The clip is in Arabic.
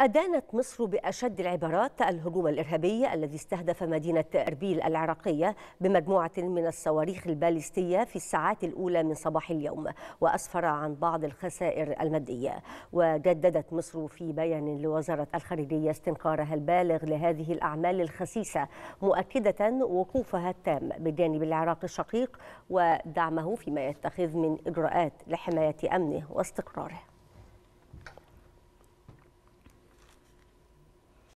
أدانت مصر بأشد العبارات الهجوم الإرهابي الذي استهدف مدينة أربيل العراقية بمجموعة من الصواريخ البالستية في الساعات الأولى من صباح اليوم وأسفر عن بعض الخسائر المادية وجددت مصر في بيان لوزارة الخارجية استنكارها البالغ لهذه الأعمال الخسيسة مؤكدة وقوفها التام بجانب العراق الشقيق ودعمه فيما يتخذ من إجراءات لحماية أمنه واستقراره